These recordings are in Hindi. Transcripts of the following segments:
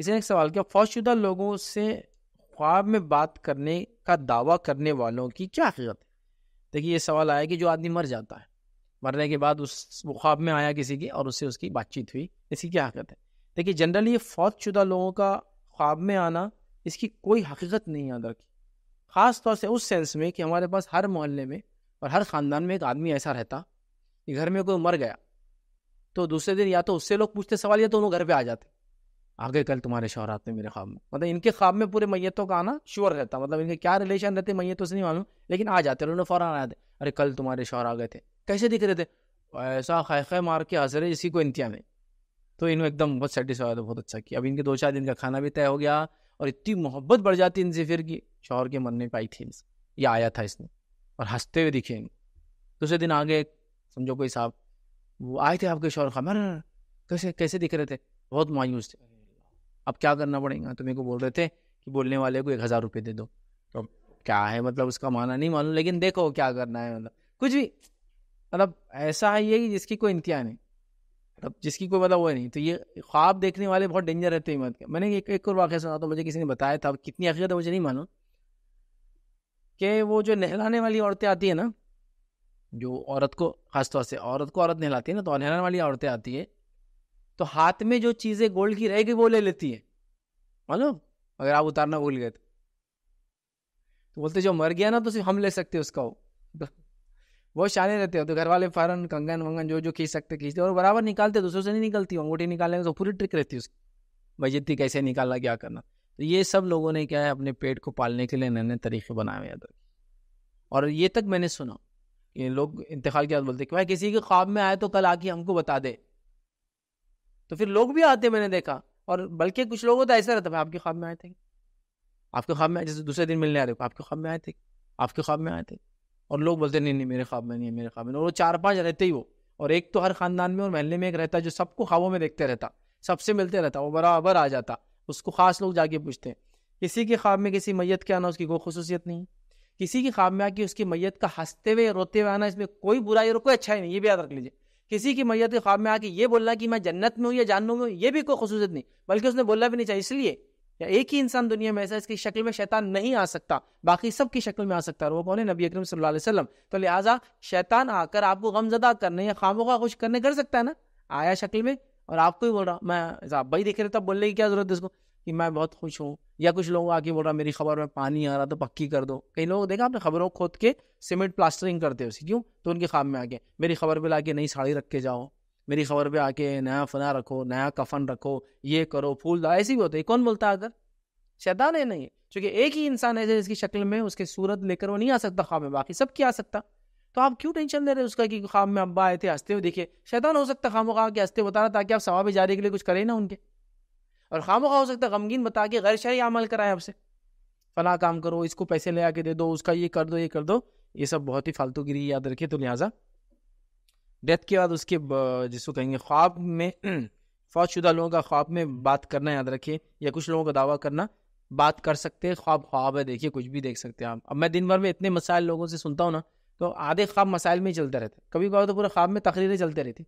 इसे एक सवाल किया फौजशुदा लोगों से ख्वाब में बात करने का दावा करने वालों की क्या हकीकत है देखिए ये सवाल आया कि जो आदमी मर जाता है मरने के बाद उस वो ख्वाब में आया किसी की और उससे उसकी बातचीत हुई इसकी क्या हकीकत है देखिए जनरली ये फौजशुदा लोगों का ख्वाब में आना इसकी कोई हकीकत नहीं याद रखी ख़ास तौर से उस सेंस में कि हमारे पास हर मोहल्ले में और हर ख़ानदान में एक आदमी ऐसा रहता कि घर में कोई मर गया तो दूसरे दिन या तो उससे लोग पूछते सवाल या तो उन्होंने घर पर आ जाते आगे कल तुम्हारे शोहर आते मेरे ख्वाब में मतलब इनके ख्वाब में पूरे मैतों का आना श्योर रहता मतलब इनके क्या रिलेशन रहते मैतों से नहीं मालूम लेकिन आ जाते उन्होंने फ़ौरन आया था अरे कल तुम्हारे शोहर आ गए थे कैसे दिख रहे थे ऐसा खै खे मार के हाजिर है इसी को इंतहा नहीं तो इन्होंने एकदम बहुत सेटिस्फाई था तो बहुत अच्छा किया अब इनके दो चार दिन का खाना भी तय हो गया और इतनी मोहब्बत बढ़ जाती इनसे फिर की शोहर के मरने पर आई थी इनसे ये आया था इसने और हंसते हुए दिखे दूसरे दिन आगे समझो कोई साहब वो आए थे आपके शोहर खा मैंने कैसे कैसे दिख रहे थे बहुत मायूस थे अब क्या करना पड़ेगा तो मेरे को बोल रहे थे कि बोलने वाले को एक हज़ार रुपये दे दो तो क्या है मतलब उसका माना नहीं मालूम लेकिन देखो क्या करना है मतलब कुछ भी मतलब ऐसा है ये कि जिसकी कोई इंतहा नहीं मतलब जिसकी कोई मतलब वो नहीं तो ये ख्वाब देखने वाले बहुत डेंजर रहते हैं मत मतलब के मैंने एक एक और वाक्य सुना तो मुझे किसी ने बताया था कितनी हकीकत है मुझे नहीं मालूम कि वो जो नहलाने वाली औरतें आती है ना जो औरत को खासतौर से औरत को औरत नहलाती है ना तो नहलाने वाली औरतें आती है तो हाथ में जो चीज़ें गोल्ड की रह गई वो ले लेती है मालूम अगर आप उतारना भूल गए तो।, तो बोलते जो मर गया ना तो सिर्फ हम ले सकते उसका वो वो शाने रहते हो तो घर वाले फ़ारन कंगन वंगन जो जो खींच सकते खींचते और बराबर निकालते दूसरों से नहीं निकलती अंगूठी निकालने तो पूरी ट्रिक रहती है उसकी भाई जितनी कैसे निकालना क्या करना तो ये सब लोगों ने क्या है अपने पेट को पालने के लिए नए नए तरीके बनाए हुए अदर और ये तक मैंने सुना कि लोग इंतकाल के बाद बोलते कि भाई किसी के ख्वाब में आए तो कल आके हमको बता दे तो फिर लोग भी आते मैंने देखा और बल्कि कुछ लोगों तो ऐसा रहता भाई आपके ख्वाब में आए थे आपके ख्वाब में जैसे दूसरे दिन मिलने आ रहे हो आपके ख्वाब में आए थे आपके ख्वाब में आए थे और लोग बोलते नहीं नहीं मेरे ख्वाब में नहीं मेरे ख्वाब में और वो चार पांच रहते ही वो और एक तो हर खानदान में और महल्ले में एक रहता जो सबको ख्वाबों में देखते रहता सबसे मिलते रहता वो बराबर आ जाता उसको खास लोग जाके पूछते हैं किसी के ख्वाब में किसी मैयत के आना उसकी कोई खसूसियत नहीं किसी के ख्वाब में आके उसकी मैयत का हंसते हुए रोते हुए आना इसमें कोई बुराई और कोई अच्छा ही नहीं ये भी याद रख लीजिए किसी की मैयत के ख्वाब में आके ये बोलना कि मैं जन्नत में हूँ या जानू में हूँ ये भी कोई खसूसियत नहीं बल्कि उसने बोलना भी नहीं चाहिए इसलिए या एक ही इंसान दुनिया में ऐसा इसकी शक्ल में शैतान नहीं आ सकता बाकी सब की शक्ल में आ सकता है वो कौन है नबी अकरम सल्लल्लाहु अलैहि वसल्लम तो लिहाजा शैतान आकर आपको गमजदा करने या खामोखा खुश करने कर सकता है ना आया शक्ल में और आपको ही बोल रहा मैं भाई देख रहे तब बोलने की क्या जरूरत है इसको कि मैं बहुत खुश हूँ या कुछ लोग आके बोल रहा मेरी खबर में पानी आ रहा तो पक्की कर दो कई लोग देखा आपने खबरों खोद के सीमेंट प्लास्टरिंग करते हो क्यों तो उनके खाब में आके मेरी खबर पर लाके नई साड़ी रख के जाओ मेरी खबर पर आके नया फना रखो नया कफन रखो ये करो फूल दो ऐसी भी होते कौन बोलता अगर शैतान है नहीं चूंकि एक ही इंसान है जिसकी शक्ल में उसके सूरत लेकर वो नहीं आ सकता ख्वाब में बाकी सब क्या आ सकता तो आप क्यों टेंशन ले रहे उसका कि ख्वाब में अब्बा आए थे हंसते हुए देखिए शैतान हो सकता खामो खा के हंसते बता रहा ताकि आप सवाब जारी के लिए कुछ करें ना उनके और खाम हो सकता है गमगीन बता के गैर शरी अमल कराए आपसे फला काम करो इसको पैसे ले आके दे दो उसका ये कर दो ये कर दो ये सब बहुत ही फालतू गिरी याद रखे तो लिहाजा डेथ के बाद उसके जिसको कहेंगे ख्वाब में फौजशुदा लोगों का ख्वाब में बात करना याद रखिए या कुछ लोगों का दावा करना बात कर सकते हैं ख्वाब ख्वाब है देखिए कुछ भी देख सकते हैं आप अब मैं दिन भर में इतने मसाइल लोगों से सुनता हूँ ना तो आधे ख्वाब मसाइल में ही चलते रहते कभी कभार तो पूरे ख्वाब में तकरीरें चलते रहती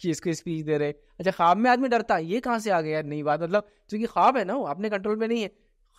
कि इसको स्पीच दे रहे अच्छा ख्वाब में आदमी डरता है ये कहाँ से आ गया यार नई बात मतलब चूँकि ख्वाब है ना वो अपने कंट्रोल में नहीं है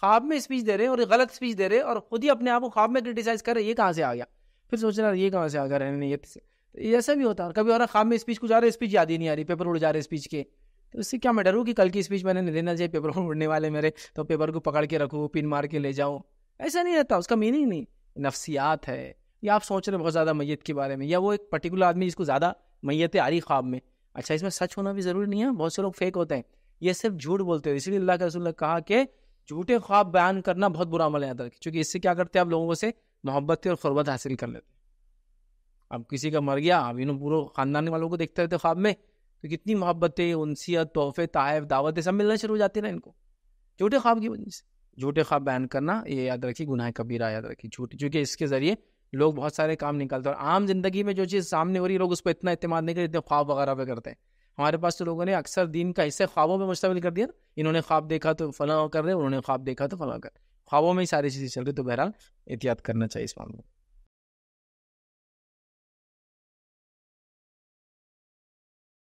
ख्वाब में स्पीच दे रहे हैं और गलत स्पीच दे रहे हैं और खुद ही अपने आप को ख्वाब में क्रिटिसाइज कर रहे हैं ये कहाँ से आ गया फिर सोच रहा ये कहाँ से आ गया रहने नहीं तो ये ऐसा भी होता है कभी और ख्वाब में स्पीच कुछ आ रहे स्पीच याद ही नहीं आ रही पेपर उड़ जा रहे स्पीच के तो उससे क्या मैं डरूँ कि कल की स्पीच मैंने नहीं देना चाहिए पेपर उड़ने वाले मेरे तो पेपर को पकड़ के रखूँ पिन मार के ले जाऊँ ऐसा नहीं रहता उसका मीनिंग नहीं नफसियात है या आप सोच रहे हैं बहुत ज़्यादा मैत के बारे में या वो एक पर्टिकुलर आदमी जिसको ज़्यादा मैयत आरी ख्वाब में अच्छा इसमें सच होना भी ज़रूरी नहीं है बहुत से लोग फेक होते हैं ये सिर्फ झूठ बोलते हैं इसीलिए अल्लाह के रसूल ने कहा कि झूठे ख्वाब बयान करना बहुत बुरा अमल याद रखें क्योंकि इससे क्या करते हैं आप लोगों से मोहब्बत और फ़रबत हासिल कर लेते हैं अब किसी का मर गया अब इन पूरे ख़ानदानी वालों को देखते रहते ख्वाब में तो कितनी मोहब्बतें उनसीत तोहफे तायफ दावतें सब मिलना शुरू हो जाती ना इनको झूठे ख्वाब की वजह से झूठे ख्वाब बयान करना ये याद रखिए गुनाह कबीरा याद रखिए झूठ चूँकि इसके ज़रिए लोग बहुत सारे काम निकालते हैं और आम जिंदगी में जो चीज़ सामने हो रही है लोग उस पर इतना इतमाद नहीं करते ख्वाब वगैरह पे करते हैं हमारे पास तो लोगों ने अक्सर दिन का हिस्से ख्वाबों में मुश्तमिल कर दिया इन्होंने ख्वाब देखा तो फला कर रहे उन्होंने ख्वाब देखा तो फला कर ख्वाबों में ही सारी चीज़ें चल रही तो बहरहाल एहतियात करना चाहिए इस मामले में